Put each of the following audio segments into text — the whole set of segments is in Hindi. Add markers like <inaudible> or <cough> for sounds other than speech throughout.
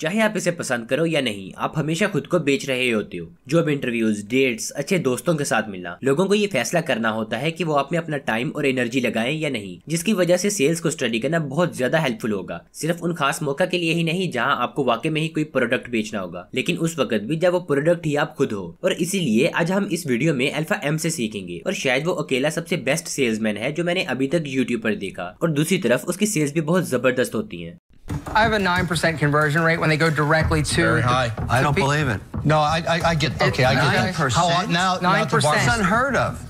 चाहे आप इसे पसंद करो या नहीं आप हमेशा खुद को बेच रहे होते हो जॉब इंटरव्यूज डेट्स अच्छे दोस्तों के साथ मिलना लोगों को ये फैसला करना होता है कि वो आप में अपना टाइम और एनर्जी लगाए या नहीं जिसकी वजह से सेल्स को स्टडी करना बहुत ज्यादा हेल्पफुल होगा सिर्फ उन खास मौका के लिए ही नहीं जहाँ आपको वाकई में ही कोई प्रोडक्ट बेचना होगा लेकिन उस वक्त भी जब वो प्रोडक्ट ही आप खुद हो और इसीलिए आज हम इस वीडियो में अल्फा एम से सीखेंगे और शायद वो अकेला सबसे बेस्ट सेल्समैन है जो मैंने अभी तक यूट्यूब पर देखा और दूसरी तरफ उसकी सेल्स भी बहुत जबरदस्त होती है I have a 9% conversion rate when they go directly to. Very high. The, I don't believe it. No, I, I, I get, okay, I get 9%? How, now, 9%. it's unheard of.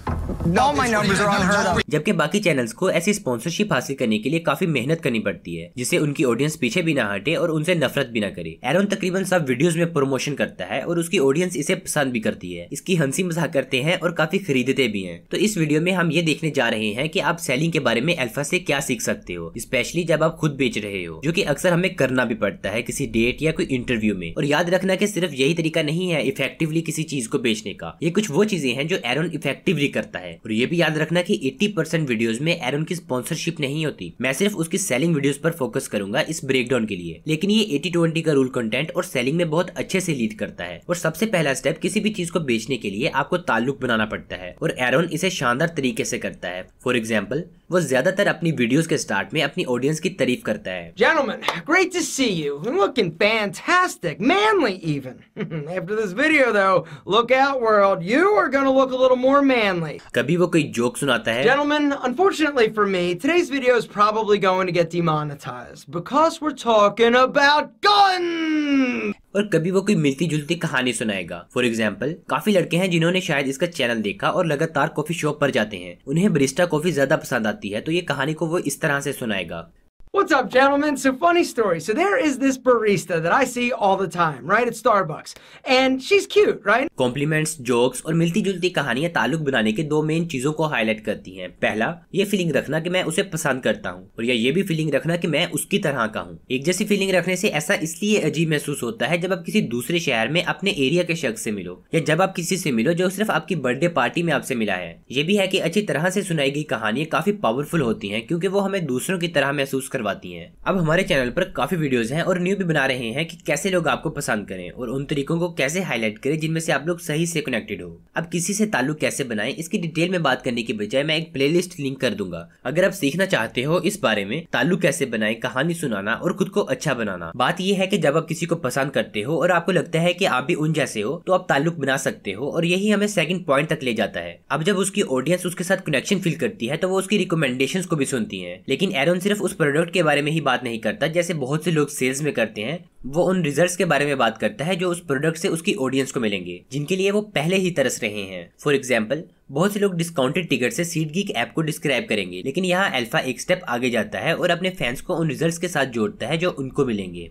जबकि बाकी चैनल्स को ऐसी स्पॉन्सरशिप हासिल करने के लिए काफी मेहनत करनी पड़ती है जिससे उनकी ऑडियंस पीछे भी ना हटे और उनसे नफरत भी ना करे एरोन तकरीबन सब वीडियोस में प्रमोशन करता है और उसकी ऑडियंस इसे पसंद भी करती है इसकी हंसी मजाक करते हैं और काफी खरीदते भी हैं तो इस वीडियो में हम ये देखने जा रहे हैं कि आप सेलिंग के बारे में अल्फा से क्या सीख सकते हो स्पेशली जब आप खुद बेच रहे हो जो की अक्सर हमें करना भी पड़ता है किसी डेट या कोई इंटरव्यू में और याद रखना की सिर्फ यही तरीका नहीं है इफेक्टिवली किसी चीज को बेचने का ये कुछ वो चीजें हैं जो एरोन इफेक्टिवली करता है और ये भी याद रखना कि 80 परसेंट वीडियोज में एरन की स्पॉन्सरशिप नहीं होती मैं सिर्फ उसकी सेलिंग वीडियोज पर फोकस करूंगा इस ब्रेकडाउन के लिए लेकिन ये एटी ट्वेंटी का रूल कंटेंट और सेलिंग में बहुत अच्छे से लीड करता है और सबसे पहला स्टेप किसी भी चीज को बेचने के लिए आपको ताल्लुक बनाना पड़ता है और एरन इसे शानदार तरीके से करता है फॉर एग्जाम्पल वो ज्यादातर अपनी वीडियोस के स्टार्ट में अपनी ऑडियंस की तारीफ करता है Gentlemen, great to see you. Looking fantastic, manly even. <laughs> After this video though, look out world, you are gonna look a little more manly. कभी वो कोई जोक सुनाता है Gentlemen, unfortunately for me, today's video is probably going to get demonetized because we're talking about guns. और कभी वो कोई मिलती जुलती कहानी सुनाएगा फॉर एग्जाम्पल काफी लड़के हैं जिन्होंने शायद इसका चैनल देखा और लगातार कॉफी शॉप पर जाते हैं उन्हें बरिस्टा कॉफी ज्यादा पसंद आती है तो ये कहानी को वो इस तरह से सुनाएगा What's up, gentlemen? So, funny story. So, there is this barista that I see all the time, right, at Starbucks. And she's cute, right? Compliments jokes और मिलती जुलती कहानियां ताल्लुक बनाने के दो मेन चीजों को हाईलाइट करती हैं पहला ये फीलिंग रखना कि मैं उसे पसंद करता हूँ और या ये भी फीलिंग रखना कि मैं उसकी तरह का हूँ एक जैसी फीलिंग रखने से ऐसा इसलिए अजीब महसूस होता है जब आप किसी दूसरे शहर में अपने एरिया के शख्स से मिलो या जब आप किसी से मिलो जो सिर्फ आपकी बर्थडे पार्टी में आपसे मिला है ये भी है की अच्छी तरह से सुनाई गई कहानियां काफी पावरफुल होती है क्यूँकी वो हमें दूसरों की तरह महसूस करवाती हैं अब हमारे चैनल पर काफी वीडियोस हैं और न्यू भी बना रहे हैं कि कैसे लोग आपको पसंद करें और उन तरीकों को कैसे हाईलाइट करें जिनमें से आप लोग सही से कनेक्टेड हो अब किसी से ताल्लुक कैसे बनाएं इसकी डिटेल में बात करने के बजाय मैं एक प्ले लिंक कर दूंगा अगर आप सीखना चाहते हो इस बारे में ताल्लुक कैसे बनाए कहानी सुनाना और खुद को अच्छा बनाना बात यह है की जब आप किसी को पसंद करते हो और आपको लगता है की आप भी उन जैसे हो तो आप ताल्लुक बना सकते हो और यही हमें सेकंड पॉइंट तक ले जाता है अब जब उसकी ऑडियंस उसके साथ कनेक्शन फील करती है तो वो उसकी रिकमेंडेशन को भी सुनती है लेकिन एरोन सिर्फ उस प्रोडक्ट प्रॉफिट के बारे में ही बात नहीं करता जैसे बहुत से लोग सेल्स में करते हैं वो उन रिजल्ट्स के बारे में बात करता है जो उस प्रोडक्ट से उसकी ऑडियंस को मिलेंगे जिनके लिए वो पहले ही तरस रहे हैं फॉर एग्जाम्पल बहुत से लोग डिस्काउंटेड टिकट से सीट गीक ऐप को डिस्क्राइब करेंगे लेकिन यहाँ अल्फा एक स्टेप आगे जाता है और अपने फैंस को उन रिजल्ट्स के साथ जोड़ता है जो उनको मिलेंगे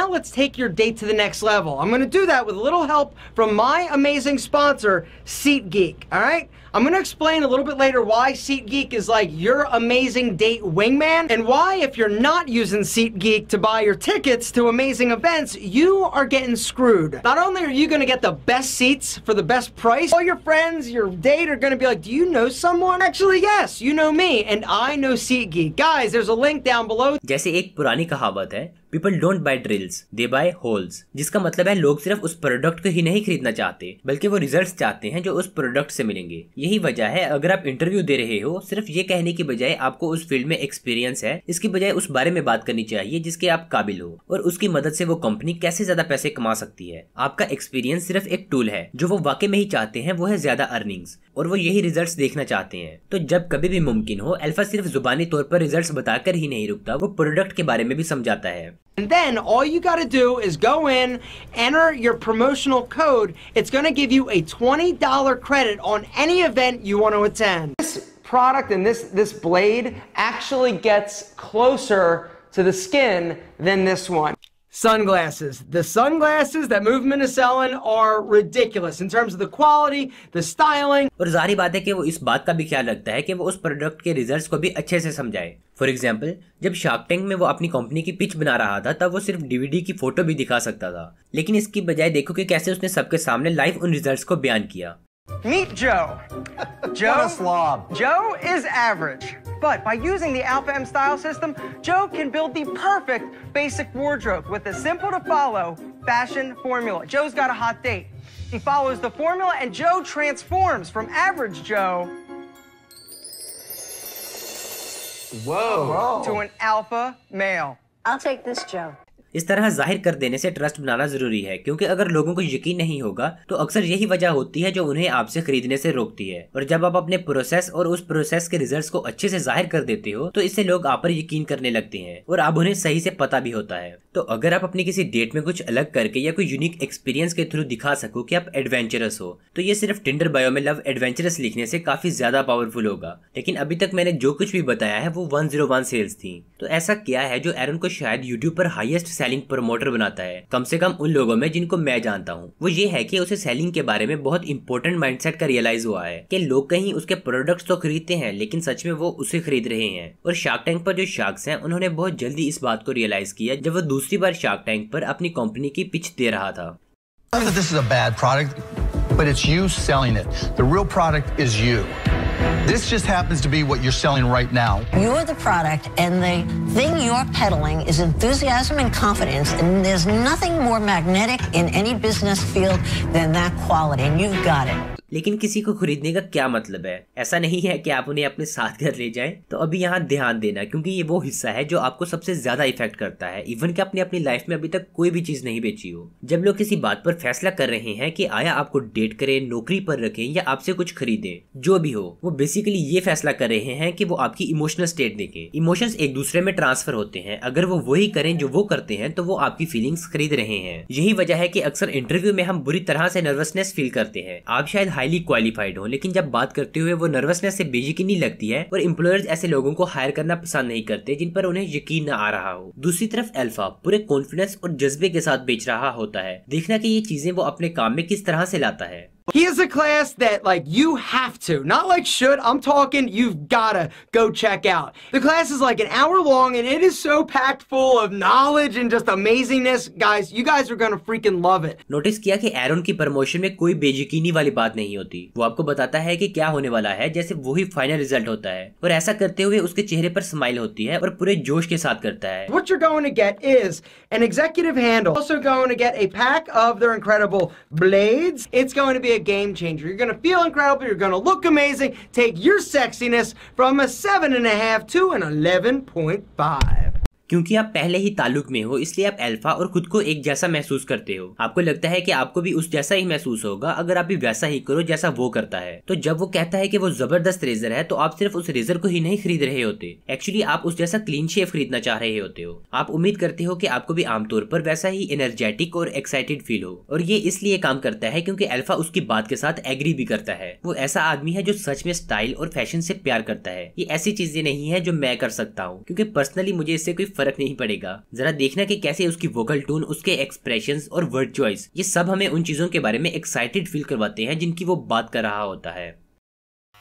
Now let's take your date to the next level. I'm gonna do that with a little help from my amazing sponsor, SeatGeek, all right? I'm gonna explain a little bit later why SeatGeek is like your amazing date wingman and why if you're not using SeatGeek to buy your tickets to amazing events, you are getting screwed. Not only are you gonna get the best seats for the best price, all your friends, your date are gonna be like, do you know someone? Actually, yes, you know me and I know SeatGeek. Guys, there's a link down below. जैसे एक पुरानी कहावत है people don't buy drills they buy holes जिसका मतलब है लोग सिर्फ उस प्रोडक्ट को ही नहीं खरीदना चाहते बल्कि वो रिजल्ट चाहते हैं जो उस प्रोडक्ट से मिलेंगे यही वजह है अगर आप इंटरव्यू दे रहे हो सिर्फ ये कहने की बजाय आपको उस फील्ड में एक्सपीरियंस है इसकी बजाय उस बारे में बात करनी चाहिए जिसके आप काबिल हो और उसकी मदद से वो कंपनी कैसे ज्यादा पैसे कमा सकती है आपका एक्सपीरियंस सिर्फ एक टूल है जो वो वाकई में ही चाहते हैं वो है ज्यादा अर्निंग्स और वो यही रिजल्ट्स देखना चाहते हैं तो जब कभी भी मुमकिन हो अल्फा सिर्फ जुबानी तौर पर रिजल्ट्स बताकर ही नहीं रुकता वो प्रोडक्ट के बारे में भी समझाता है And then all you gotta do is go in, enter your promotional code. It's gonna give you a $20 credit on any event you wanna attend. This product and this, this blade actually gets closer to the skin than this one. Sunglasses. The sunglasses that Movement is selling are ridiculous in terms of the quality, the styling. और जारी बात है कि वो इस बात का भी ख्याल रखता है कि वो उस प्रोडक्ट के रिजल्ट्स को भी अच्छे से समझाए फॉर एग्जाम्पल जब शार्क टैंक में वो अपनी कंपनी की पिच बना रहा था तब वो सिर्फ डीवीडी की फोटो भी दिखा सकता था लेकिन इसकी बजाय देखो कि कैसे उसने सबके सामने लाइव उन रिजल्ट्स को बयान किया Meet Joe. Joe, what a slob. Joe is average. But by using the Alpha M style system, Joe can build the perfect basic wardrobe with a simple to follow fashion formula. Joe's got a hot date. He follows the formula and Joe transforms from average Joe Whoa. to an alpha male. I'll take this, Joe. इस तरह जाहिर कर देने से ट्रस्ट बनाना जरूरी है क्योंकि अगर लोगों को यकीन नहीं होगा तो अक्सर यही वजह होती है जो उन्हें आपसे खरीदने से रोकती है और जब आप अपने प्रोसेस और उस प्रोसेस के रिजल्ट को अच्छे से जाहिर कर देते हो तो इससे लोग आप पर यकीन करने लगते हैं और अब उन्हें सही से पता भी होता है तो अगर आप अपनी किसी डेट में कुछ अलग करके या कोई यूनिक एक्सपीरियंस के थ्रू दिखा सको कि आप एडवेंचरस हो तो ये सिर्फ टिंडर बायो में लव एडवेंचरस लिखने से काफी ज्यादा पावरफुल होगा लेकिन अभी तक मैंने जो कुछ भी बताया है वो 101 सेल्स थी तो ऐसा क्या है जो एरन को शायद यूट्यूब पर हाईएस्ट सेलिंग प्रमोटर बनाता है कम से कम उन लोगों में जिनको मैं जानता हूँ वो ये है की उसे सेलिंग के बारे में बहुत इंपॉर्टेंट माइंडसेट का रियलाइज हुआ है की लोग कहीं उसके प्रोडक्ट्स तो खरीदते हैं लेकिन सच में वो उसे खरीद रहे हैं और शार्क टैंक पर जो शार्क्स हैं उन्होंने बहुत जल्दी इस बात को रियलाइज किया जब वो दूसरी बार शार्क टैंक पर अपनी कंपनी की पिच दे रहा था This is a bad product, but it's you selling it. The real product is you. This just happens to be what you're selling right now. You're the product, and the thing you're peddling is enthusiasm and confidence, and there's nothing more magnetic in any business field than that quality, and you've got it. लेकिन किसी को खरीदने का क्या मतलब है ऐसा नहीं है कि आप उन्हें अपने साथ घर ले जाएं तो अभी यहाँ ध्यान देना क्योंकि ये वो हिस्सा है जो आपको सबसे ज्यादा इफेक्ट करता है इवन कि आपने अपनी लाइफ में अभी तक कोई भी चीज नहीं बेची हो जब लोग किसी बात पर फैसला कर रहे हैं कि आया आपको डेट करें नौकरी पर रखें या आपसे कुछ खरीदें जो भी हो वो बेसिकली ये फैसला कर रहे हैं कि वो आपकी इमोशनल स्टेट देखें इमोशंस एक दूसरे में ट्रांसफर होते हैं अगर वो वही करें जो वो करते हैं तो वो आपकी फीलिंग्स खरीद रहे हैं यही वजह है कि अक्सर इंटरव्यू में हम बुरी तरह से नर्वसनेस फील करते हैं आप शायद हाईली क्वालिफाइड हो लेकिन जब बात करते हुए वो नर्वसनेस से नहीं लगती है और इम्प्लॉयर्स ऐसे लोगों को हायर करना पसंद नहीं करते जिन पर उन्हें यकीन न आ रहा हो दूसरी तरफ एल्फा पूरे कॉन्फिडेंस और जज्बे के साथ बेच रहा होता है देखना की ये चीजें वो अपने काम में किस तरह से लाता है He is a class that, like, you have to. Not like should. I'm talking you've gotta go check out. The class is like an hour long, and it is so packed full of knowledge and just amazingness. Guys, you guys are gonna freaking love it. Notice किया कि एरन की प्रमोशन में कोई बेजिकीनी वाली बात नहीं होती वो आपको बताता है कि क्या होने वाला है जैसे वही final result hota hai. Aur aisa karte hue uske chehre par smile hoti hai, aur पूरे जोश ke saath karta hai. What you're going to get is an executive handle. Also going to get a pack of their incredible blades. It's going to be a game changer. You're going to feel incredible. You're going to look amazing. Take your sexiness from a 7.5 to an 11.5. क्योंकि आप पहले ही ताल्लुक में हो इसलिए आप अल्फा और खुद को एक जैसा महसूस करते हो आपको लगता है कि आपको भी उस जैसा ही महसूस होगा अगर आप भी वैसा ही करो जैसा वो करता है तो जब वो कहता है कि वो जबरदस्त रेजर है तो आप सिर्फ उस रेजर को ही नहीं खरीद रहे होते एक्चुअली आप उस जैसा क्लीन शेव खरीदना चाह रहे होते हो आप उम्मीद करते हो कि आपको भी आमतौर पर वैसा ही एनर्जेटिक और एक्साइटेड फील हो और ये इसलिए काम करता है क्योंकि अल्फा उसकी बात के साथ एग्री भी करता है वो ऐसा आदमी है जो सच में स्टाइल और फैशन से प्यार करता है ये ऐसी चीजें नहीं है जो मैं कर सकता हूँ क्योंकि पर्सनली मुझे इससे कोई फर्क नहीं पड़ेगा जरा देखना कि कैसे उसकी वोकल टोन उसके एक्सप्रेशन और वर्ड चॉइस ये सब हमें उन चीजों के बारे में एक्साइटेड फील करवाते हैं जिनकी वो बात कर रहा होता है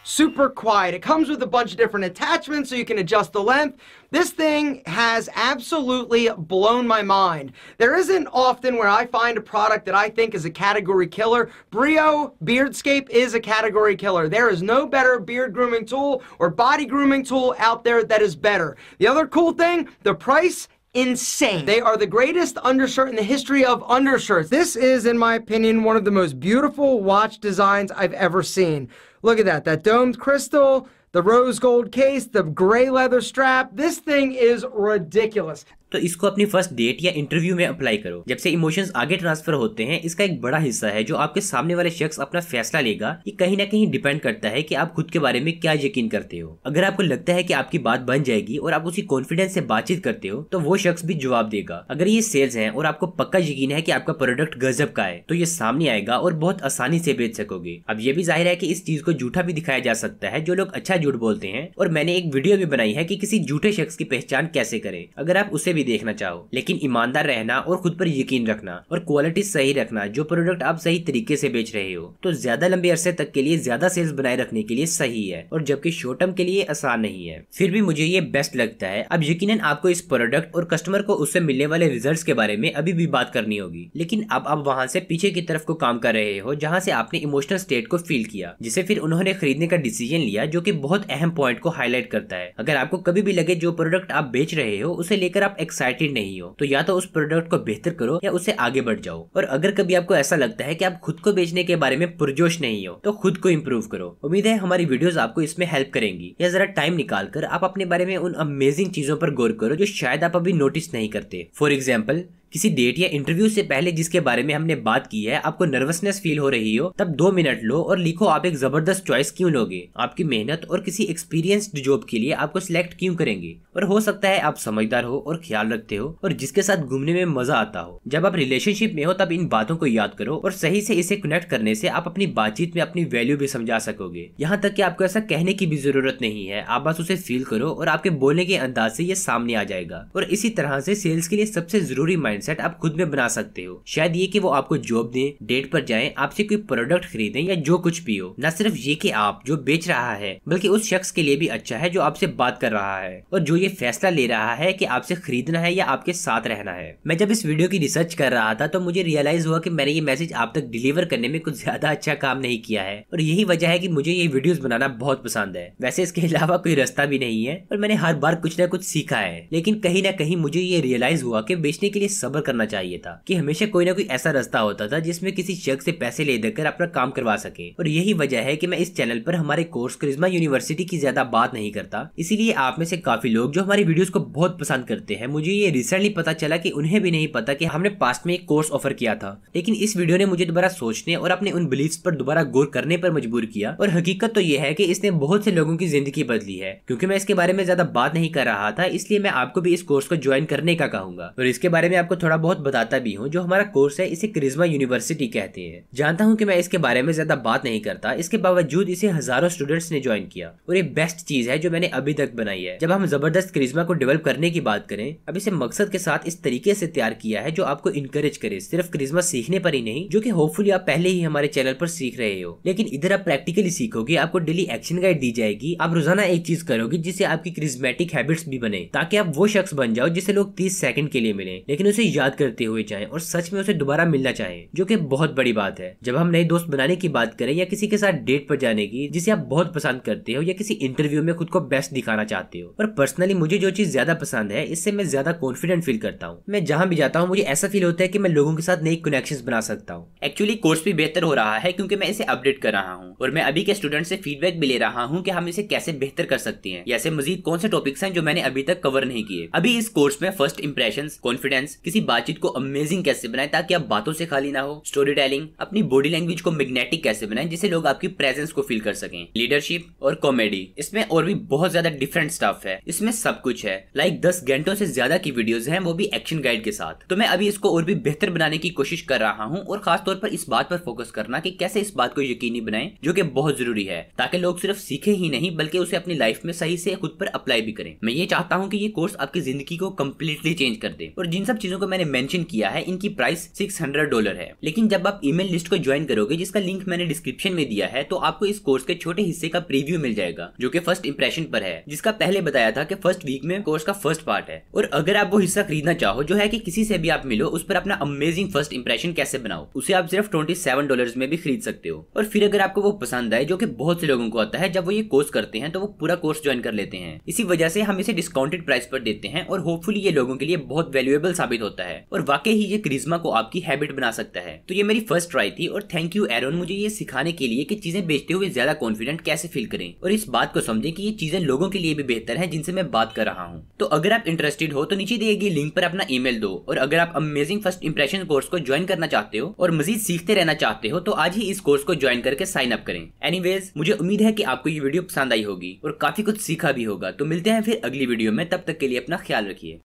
super quiet. It comes with a bunch of different attachments so you can adjust the length. This thing has absolutely blown my mind. There isn't often where I find a product that I think is a category killer. Brio Beardscape is a category killer. There is no better beard grooming tool or body grooming tool out there that is better. The other cool thing, the price insane. They are the greatest undershirt in the history of undershirts. This is, in my opinion, one of the most beautiful watch designs I've ever seen. Look at that. That domed crystal, the rose gold case, the gray leather strap. This thing is ridiculous. तो इसको अपनी फर्स्ट डेट या इंटरव्यू में अप्लाई करो जब से इमोशंस आगे ट्रांसफर होते हैं इसका एक बड़ा हिस्सा है जो आपके सामने वाले शख्स अपना फैसला लेगा ये कहीं ना कहीं डिपेंड करता है कि आप खुद के बारे में क्या यकीन करते हो अगर आपको लगता है कि आपकी बात बन जाएगी और आप उसी कॉन्फिडेंस से बातचीत करते हो तो वो शख्स भी जवाब देगा अगर ये सेल्स है और आपको पक्का यकीन है की आपका प्रोडक्ट गजब का है तो ये सामने आएगा और बहुत आसानी से बेच सकोगे अब ये भी जाहिर है की इस चीज को झूठा भी दिखाया जा सकता है जो लोग अच्छा झूठ बोलते हैं और मैंने एक वीडियो भी बनाई है की किसी झूठे शख्स की पहचान कैसे करे अगर आप उसे भी देखना चाहो लेकिन ईमानदार रहना और खुद पर यकीन रखना और क्वालिटी सही रखना जो प्रोडक्ट आप सही तरीके से बेच रहे हो तो ज्यादा लंबे अरसे तक के लिए ज्यादा सेल्स बनाए रखने के लिए सही है और जबकि शॉर्ट टर्म के लिए आसान नहीं है फिर भी मुझे ये बेस्ट लगता है अब यकीन आपको इस प्रोडक्ट और कस्टमर को उससे मिलने वाले रिजल्ट के बारे में अभी भी बात करनी होगी लेकिन अब आप वहाँ से पीछे की तरफ को काम कर रहे हो जहाँ से आपने इमोशनल स्टेट को फील किया जिसे फिर उन्होंने खरीदने का डिसीजन लिया जो की बहुत अहम पॉइंट को हाईलाइट करता है अगर आपको कभी भी लगे जो प्रोडक्ट आप बेच रहे हो उसे लेकर आप एक्साइटेड नहीं हो तो या तो उस प्रोडक्ट को बेहतर करो या उसे आगे बढ़ जाओ और अगर कभी आपको ऐसा लगता है कि आप खुद को बेचने के बारे में पुरजोश नहीं हो तो खुद को इम्प्रूव करो उम्मीद है हमारी वीडियोस आपको इसमें हेल्प करेंगी या जरा टाइम निकाल कर आप अपने बारे में उन अमेजिंग चीजों पर गौर करो जो शायद आप अभी नोटिस नहीं करते फॉर एग्जाम्पल किसी डेट या इंटरव्यू से पहले जिसके बारे में हमने बात की है आपको नर्वसनेस फील हो रही हो तब दो मिनट लो और लिखो आप एक जबरदस्त चॉइस क्यों लोगे आपकी मेहनत और किसी एक्सपीरियंस्ड जॉब के लिए आपको सिलेक्ट क्यों करेंगे और हो सकता है आप समझदार हो और ख्याल रखते हो और जिसके साथ घूमने में मजा आता हो जब आप रिलेशनशिप में हो तब इन बातों को याद करो और सही से इसे कनेक्ट करने से आप अपनी बातचीत में अपनी वैल्यू भी समझा सकोगे यहाँ तक की आपको ऐसा कहने की भी जरूरत नहीं है आप बस उसे फील करो और आपके बोलने के अंदाज से ये सामने आ जाएगा और इसी तरह से सेल्स के लिए सबसे जरूरी माइंड माइंडसेट आप खुद में बना सकते हो शायद ये कि वो आपको जॉब दें डेट पर जाए आपसे कोई प्रोडक्ट खरीदे या जो कुछ भी हो न सिर्फ ये कि आप जो बेच रहा है बल्कि उस शख्स के लिए भी अच्छा है जो आपसे बात कर रहा है और जो ये फैसला ले रहा है की आपसे खरीदना है या आपके साथ रहना है मैं जब इस वीडियो की रिसर्च कर रहा था तो मुझे रियलाइज हुआ की मैंने ये मैसेज आप तक डिलीवर करने में कुछ ज्यादा अच्छा काम नहीं किया है और यही वजह है की मुझे ये वीडियो बनाना बहुत पसंद है वैसे इसके अलावा कोई रास्ता भी नहीं है और मैंने हर बार कुछ न कुछ सीखा है लेकिन कहीं ना कहीं मुझे ये रियलाइज हुआ कि बेचने के लिए सबर करना चाहिए था कि हमेशा कोई ना कोई ऐसा रास्ता होता था जिसमें किसी शख्स से पैसे ले देकर अपना काम करवा सके और यही वजह है कि मैं इस चैनल पर हमारे कोर्स करिश्मा यूनिवर्सिटी की ज्यादा बात नहीं करता इसीलिए आप में से काफी लोग जो हमारी वीडियोस को बहुत पसंद करते हैं मुझे ये रिसेंटली पता चला कि उन्हें भी नहीं पता कि हमने पास्ट में एक कोर्स ऑफर किया था लेकिन इस वीडियो ने मुझे दोबारा सोचने और अपने उन बिलीफ पर दोबारा गौर करने पर मजबूर किया और हकीकत तो यह है कि इसने बहुत से लोगों की जिंदगी बदली है क्योंकि मैं इसके बारे में ज्यादा बात नहीं कर रहा था इसलिए मैं आपको भी इस कोर्स को ज्वाइन करने का कहूंगा और इसके बारे में आपको थोड़ा बहुत बताता भी हूँ जो हमारा कोर्स है इसे क्रिजमा यूनिवर्सिटी कहते हैं जानता हूँ कि मैं इसके बारे में ज्यादा बात नहीं करता इसके बावजूद इसे हजारों स्टूडेंट्स ने ज्वाइन किया और ये बेस्ट चीज है जो मैंने अभी तक बनाई है जब हम जबरदस्त करिज्मा को डेवलप करने की बात करें अब इसे मकसद के साथ इस तरीके से तैयार किया है जो आपको इनकरेज करे सिर्फ क्रिज्मा सीखने पर ही नहीं जो की होपफुली आप पहले ही हमारे चैनल पर सीख रहे हो लेकिन इधर आप प्रैक्टिकली सीखोगे आपको डेली एक्शन गाइड दी जाएगी आप रोजाना एक चीज करोगे जिससे आपकी क्रिज्मेटिक हैबिट्स भी बने ताकि आप वो शख्स बन जाओ जिसे लोग तीस सेकंड के लिए मिले लेकिन उसे याद करते हुए जाए और सच में उसे दोबारा मिलना चाहे जो की बहुत बड़ी बात है जब हम नए दोस्त बनाने की बात करें या किसी के साथ डेट पर जाने की जिसे आप बहुत पसंद करते हो या किसी इंटरव्यू में खुद को बेस्ट दिखाना चाहते हो पर पर्सनली मुझे जो चीज ज्यादा पसंद है इससे मैं ज्यादा कॉन्फिडेंट फील करता हूँ मैं जहाँ भी जाता हूँ मुझे ऐसा फील होता है की मैं लोगों के साथ नई कनेक्शन बना सकता हूँ एक्चुअली कोर्स भी बेहतर हो रहा है क्योंकि मैं इसे अपडेट कर रहा हूँ और मैं अभी के स्टूडेंट से फीडबैक भी ले रहा हूँ की हम इसे कैसे बेहतर कर सकते हैं ऐसे मजीद कौन से टॉपिक्स हैं जो मैंने अभी तक कवर नहीं किए अभी इस कोर्स में फर्स्ट इंप्रेशन कॉन्फिडेंस किसी किसी बातचीत को अमेजिंग कैसे बनाए ताकि आप बातों से खाली ना हो स्टोरी टेलिंग अपनी बॉडी लैंग्वेज को मैग्नेटिक कैसे बनाए जिससे लोग आपकी प्रेजेंस को फील कर सकें लीडरशिप और कॉमेडी इसमें और भी बहुत ज्यादा डिफरेंट स्टाफ है इसमें सब कुछ है लाइक दस घंटों से ज्यादा की वीडियोज है वो भी एक्शन गाइड के साथ तो मैं अभी इसको और भी बेहतर बनाने की कोशिश कर रहा हूँ और खासतौर पर इस बात पर फोकस करना की कैसे इस बात को यकीनी बनाए जो की बहुत जरूरी है ताकि लोग सिर्फ सीखे ही नहीं बल्कि उसे अपनी लाइफ में सही से खुद पर अप्लाई भी करें मैं ये चाहता हूँ कि ये कोर्स आपकी जिंदगी को कम्प्लीटली चेंज कर दे और जिन सब चीजों को मैंने मेंशन किया है इनकी प्राइस 600 डॉलर है लेकिन जब आप ईमेल लिस्ट को ज्वाइन करोगे जिसका लिंक मैंने डिस्क्रिप्शन में दिया है तो आपको इस कोर्स के छोटे हिस्से का प्रीव्यू मिल जाएगा जो की फर्स्ट इम्प्रेशन पर है जिसका पहले बताया था की फर्स्ट वीक में कोर्स का फर्स्ट पार्ट है और अगर आप वो हिस्सा खरीदना चाहो जो है की किसी से भी आप मिलो उस पर अपना अमेजिंग फर्स्ट इम्प्रेशन कैसे बनाओ उसे आप सिर्फ ट्वेंटी सेवन डॉलर में भी खरीद सकते हो और फिर अगर आपको वो पसंद आए जो की बहुत से लोगों को आता है जब वो ये कोर्स करते हैं तो वो पूरा कोर्स ज्वाइन कर लेते हैं इसी वजह से हम इसे डिस्काउंटेड प्राइस पर देते हैं और होपफुली ये लोगों के लिए बहुत वैल्यूएबल साबित होता है सकता है और वाकई ही ये क्रिज्मा को आपकी हैबिट बना सकता है तो ये मेरी फर्स्ट ट्राई थी और थैंक यू एरोन मुझे ये सिखाने के लिए कि चीजें बेचते हुए ज्यादा कॉन्फिडेंट कैसे फील करें और इस बात को समझे की ये चीजें लोगों के लिए भी बेहतर है जिनसे मैं बात कर रहा हूँ तो अगर आप इंटरेस्टेड हो तो नीचे दिए गए लिंक पर अपना ईमेल दो और अगर आप अमेजिंग फर्स्ट इंप्रेशन कोर्स को ज्वाइन करना चाहते हो और मजीद सीखते रहना चाहते हो तो आज ही इस कोर्स को ज्वाइन करके साइन अप करें एनीवेज मुझे उम्मीद है कि आपको ये वीडियो पसंद आई होगी और काफी कुछ सीखा भी होगा तो मिलते हैं फिर अगली वीडियो में तब तक के लिए अपना ख्याल रखिए